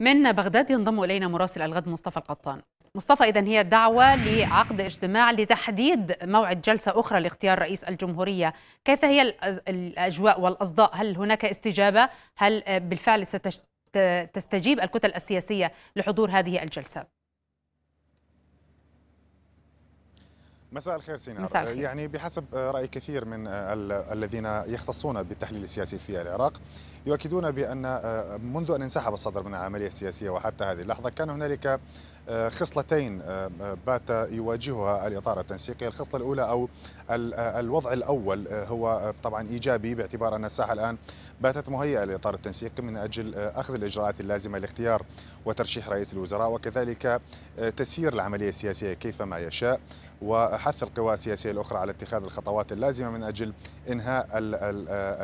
من بغداد ينضم الينا مراسل الغد مصطفى القطان. مصطفى اذا هي دعوه لعقد اجتماع لتحديد موعد جلسه اخرى لاختيار رئيس الجمهوريه، كيف هي الاجواء والاصداء؟ هل هناك استجابه؟ هل بالفعل ستستجيب الكتل السياسيه لحضور هذه الجلسه؟ مساء الخير سينا مساء الخير. يعني بحسب راي كثير من الذين يختصون بالتحليل السياسي في العراق يؤكدون بان آه، منذ ان انسحب الصدر من العمليه السياسيه وحتى هذه اللحظه كان هنالك آه، خصلتين آه، بات يواجهها الاطار التنسيقي، الخصله الاولى او الوضع الاول هو طبعا ايجابي باعتبار ان الساحه الان باتت مهيئه لاطار التنسيق من اجل اخذ الاجراءات اللازمه لاختيار وترشيح رئيس الوزراء وكذلك تسيير العمليه السياسيه كيفما يشاء، وحث القوى السياسيه الاخرى على اتخاذ الخطوات اللازمه من اجل انهاء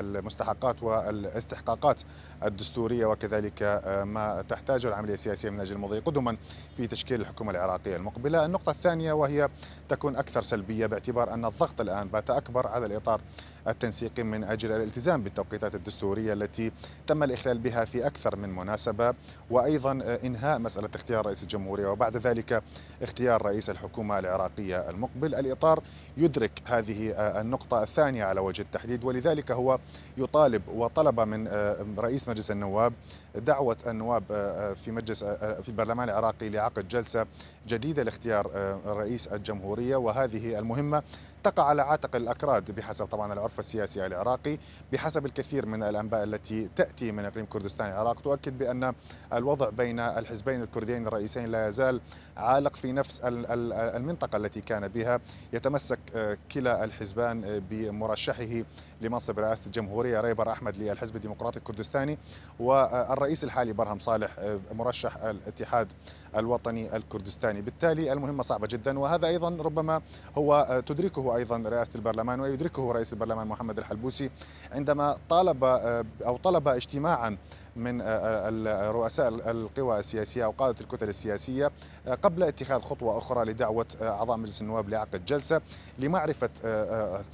المستحقات والاستحقاقات الدستوريه وكذلك آه، ما تحتاجه العمليه السياسيه من اجل المضي قدما في تشكيل الحكومه العراقيه المقبله، النقطه الثانيه وهي تكون اكثر سلبيه باعتبار ان الضغط الان بات اكبر على الاطار التنسيقي من اجل الالتزام بالتوقيتات الدستوريه التي تم الاخلال بها في اكثر من مناسبه وايضا آه، انهاء مساله اختيار رئيس الجمهوريه وبعد ذلك اختيار رئيس الحكومه العراقيه المقبل الإطار يدرك هذه آه، النقطة الثانية على وجه التحديد ولذلك هو يطالب وطلب من آه، رئيس مجلس النواب دعوة النواب آه، في مجلس في البرلمان العراقي لعقد جلسة جديدة لاختيار رئيس الجمهورية وهذه المهمة تقع على عاتق الأكراد بحسب طبعا العرف السياسي العراقي بحسب الكثير من الأنباء التي تأتي من إقليم كردستان العراق تؤكد بأن الوضع بين الحزبين الكرديين الرئيسين لا يزال عالق في نفس المنطقة التي كان بها يتمسك آه، كلا الحزبان آه، بمرشحه لمنصب رئاسة الجمهورية ريبر أحمد للحزب الديمقراطي الكردستاني والرئيس الحالي برهم صالح آه، مرشح الاتحاد الوطني الكردستاني بالتالي المهمة صعبة جدا وهذا أيضا ربما هو تدركه وايضا رئاسه البرلمان ويدركه رئيس البرلمان محمد الحلبوسي عندما طالب او طلب اجتماعا من آه، آه، آه، رؤساء القوى السياسية أو قادة الكتل السياسية قبل اتخاذ خطوة أخرى لدعوة أعضاء مجلس النواب لعقد جلسة لمعرفة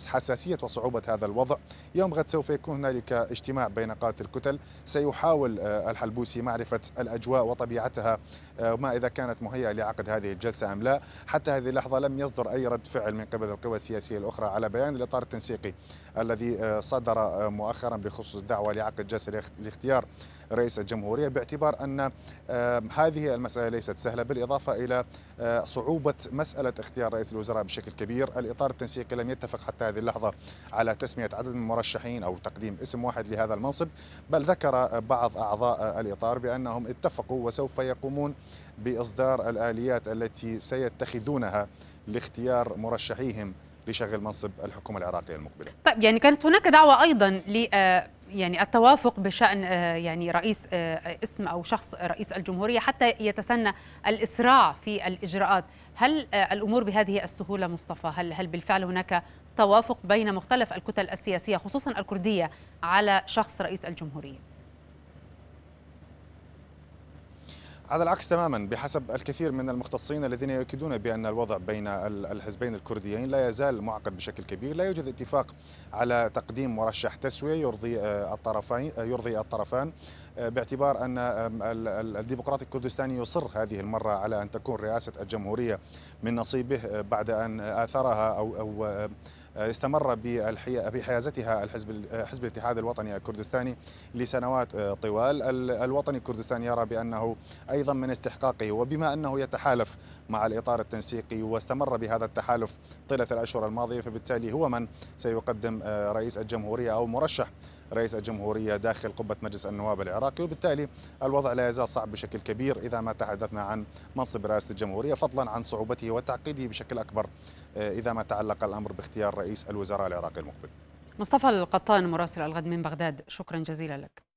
حساسية وصعوبة هذا الوضع يوم غد سوف يكون هنالك اجتماع بين قادة الكتل سيحاول الحلبوسي معرفة الأجواء وطبيعتها وما إذا كانت مهيئة لعقد هذه الجلسة أم لا حتى هذه اللحظة لم يصدر أي رد فعل من قبل القوى السياسية الأخرى على بيان الإطار التنسيقي الذي صدر مؤخرا بخصوص الدعوة لعقد جلسة لاختيار رئيس الجمهورية باعتبار أن آه، هذه المسألة ليست سهلة بالإضافة إلى آه، صعوبة مسألة اختيار رئيس الوزراء بشكل كبير الإطار التنسيقي لم يتفق حتى هذه اللحظة على تسمية عدد من المرشحين أو تقديم اسم واحد لهذا المنصب بل ذكر بعض أعضاء الإطار بأنهم اتفقوا وسوف يقومون بإصدار الآليات التي سيتخذونها لاختيار مرشحيهم لشغل منصب الحكومة العراقية المقبلة طيب يعني كانت هناك دعوة أيضا ل آه، يعني التوافق بشأن آه، يعني رئيس آه، اسم أو شخص رئيس الجمهورية حتى يتسنى الإسراع في الإجراءات هل آه، الأمور بهذه السهولة مصطفى هل, هل بالفعل هناك توافق بين مختلف الكتل السياسية خصوصا الكردية على شخص رئيس الجمهورية؟ على العكس تماما بحسب الكثير من المختصين الذين يؤكدون بان الوضع بين الحزبين الكرديين لا يزال معقد بشكل كبير، لا يوجد اتفاق على تقديم مرشح تسويه يرضي آه، الطرفين آه، يرضي الطرفان آه، باعتبار ان الديمقراطي الكردستاني يصر هذه المره على ان تكون رئاسه الجمهوريه من نصيبه بعد ان اثرها او او آه، استمر بحيازتها الحزب آه، حزب الاتحاد الوطني الكردستاني لسنوات آه، طوال الوطني الكردستاني يرى بأنه أيضا من استحقاقه وبما أنه يتحالف مع الإطار التنسيقي واستمر بهذا التحالف طيلة الأشهر الماضية فبالتالي هو من سيقدم رئيس الجمهورية أو مرشح رئيس الجمهورية داخل قبة مجلس النواب العراقي وبالتالي الوضع لا يزال صعب بشكل كبير إذا ما تحدثنا عن منصب رئاسة الجمهورية فضلا عن صعوبته وتعقيده بشكل أكبر آه، إذا ما تعلق الأمر باختيار رئيس الوزراء العراقي المقبل مصطفى القطان مراسل الغد من بغداد شكرا جزيلا لك